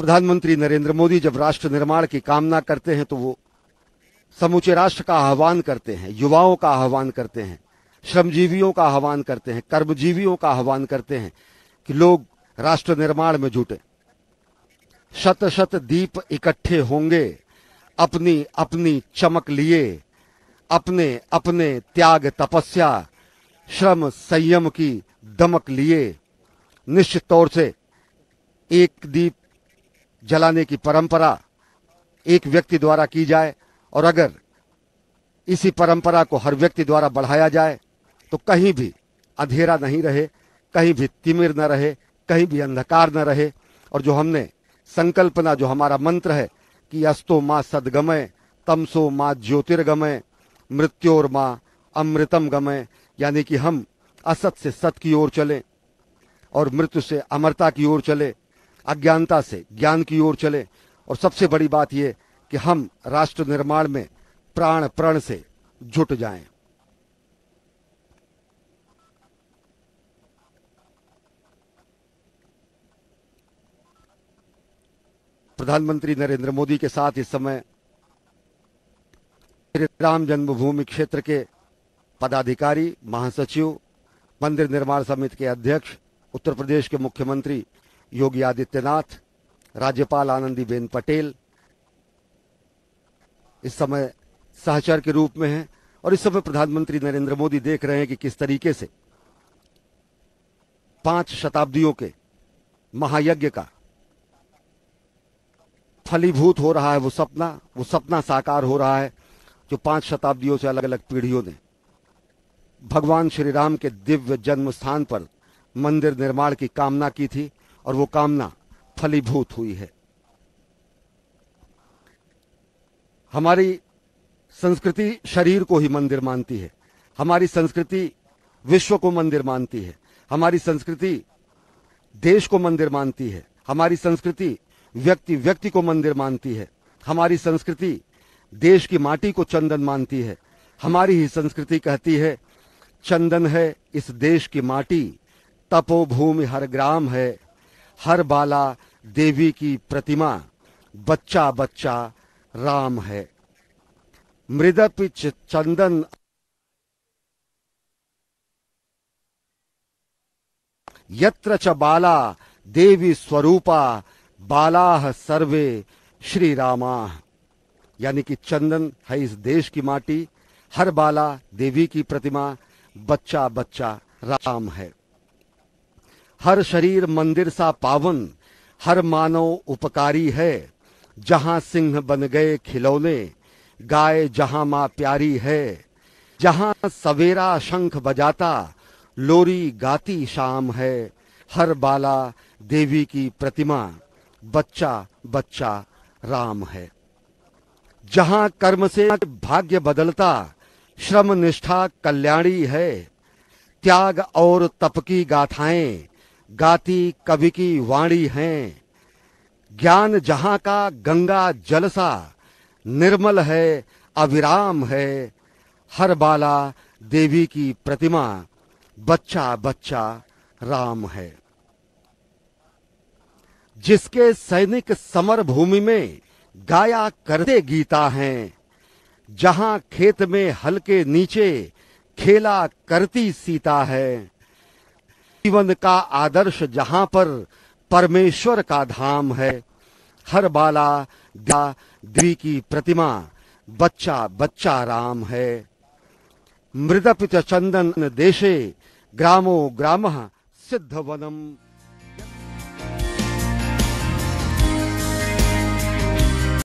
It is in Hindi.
प्रधानमंत्री नरेंद्र मोदी जब राष्ट्र निर्माण की कामना करते हैं तो वो समूचे राष्ट्र का आह्वान करते हैं युवाओं का आह्वान करते हैं श्रमजीवियों का आह्वान करते हैं कर्मजीवियों का आह्वान करते हैं कि लोग राष्ट्र निर्माण में जुटे शत शत दीप इकट्ठे होंगे अपनी अपनी चमक लिए अपने अपने त्याग तपस्या श्रम संयम की दमक लिए निश्चित तौर से एक दीप जलाने की परंपरा एक व्यक्ति द्वारा की जाए और अगर इसी परंपरा को हर व्यक्ति द्वारा बढ़ाया जाए तो कहीं भी अंधेरा नहीं रहे कहीं भी तिमिर न रहे कहीं भी अंधकार न रहे और जो हमने संकल्पना जो हमारा मंत्र है कि अस्तो माँ सदगमय तमसो माँ ज्योतिर्गमय मृत्योर माँ अमृतम गमय यानी कि हम असत से सत की ओर चले और मृत्यु से अमरता की ओर चले अज्ञानता से ज्ञान की ओर चले और सबसे बड़ी बात यह कि हम राष्ट्र निर्माण में प्राण प्रण से जुट जाएं। प्रधानमंत्री नरेंद्र मोदी के साथ इस समय राम जन्मभूमि क्षेत्र के पदाधिकारी महासचिव मंदिर निर्माण समिति के अध्यक्ष उत्तर प्रदेश के मुख्यमंत्री योगी आदित्यनाथ राज्यपाल आनंदीबेन पटेल इस समय सहचर के रूप में हैं और इस समय प्रधानमंत्री नरेंद्र मोदी देख रहे हैं कि किस तरीके से पांच शताब्दियों के महायज्ञ का फलीभूत हो रहा है वो सपना वो सपना साकार हो रहा है जो पांच शताब्दियों से अलग अलग पीढ़ियों ने भगवान श्री राम के दिव्य जन्म स्थान पर मंदिर निर्माण की कामना की थी और वो कामना फलीभूत हुई है हमारी संस्कृति शरीर को ही मंदिर मानती है हमारी संस्कृति विश्व को मंदिर मानती है हमारी संस्कृति देश को मंदिर मानती है हमारी संस्कृति व्यक्ति व्यक्ति को मंदिर मानती है हमारी संस्कृति देश की माटी को चंदन मानती है हमारी ही संस्कृति कहती है चंदन है इस देश की माटी तपोभूमि हर ग्राम है हर बाला देवी की प्रतिमा बच्चा बच्चा राम है मृदपिच चंदन यत्र च बाला देवी स्वरूपा बाला सर्वे श्री रामा यानी कि चंदन है इस देश की माटी हर बाला देवी की प्रतिमा बच्चा बच्चा राम है हर शरीर मंदिर सा पावन हर मानव उपकारी है जहां सिंह बन गए खिलौने गाय जहा माँ प्यारी है जहा सवेरा शंख बजाता लोरी गाती शाम है हर बाला देवी की प्रतिमा बच्चा बच्चा राम है जहा कर्म से भाग्य बदलता श्रम निष्ठा कल्याणी है त्याग और तप की गाथाएं गाती कवि की वाणी है ज्ञान जहां का गंगा जलसा निर्मल है अविराम है हर बाला देवी की प्रतिमा बच्चा बच्चा राम है जिसके सैनिक समर भूमि में गाया करते गीता हैं जहां खेत में हल्के नीचे खेला करती सीता है जीवन का आदर्श जहां पर परमेश्वर का धाम है हर बाला दा द्री की प्रतिमा बच्चा बच्चा राम है मृदपित चंदन देशे ग्रामो ग्राम सिद्ध वनम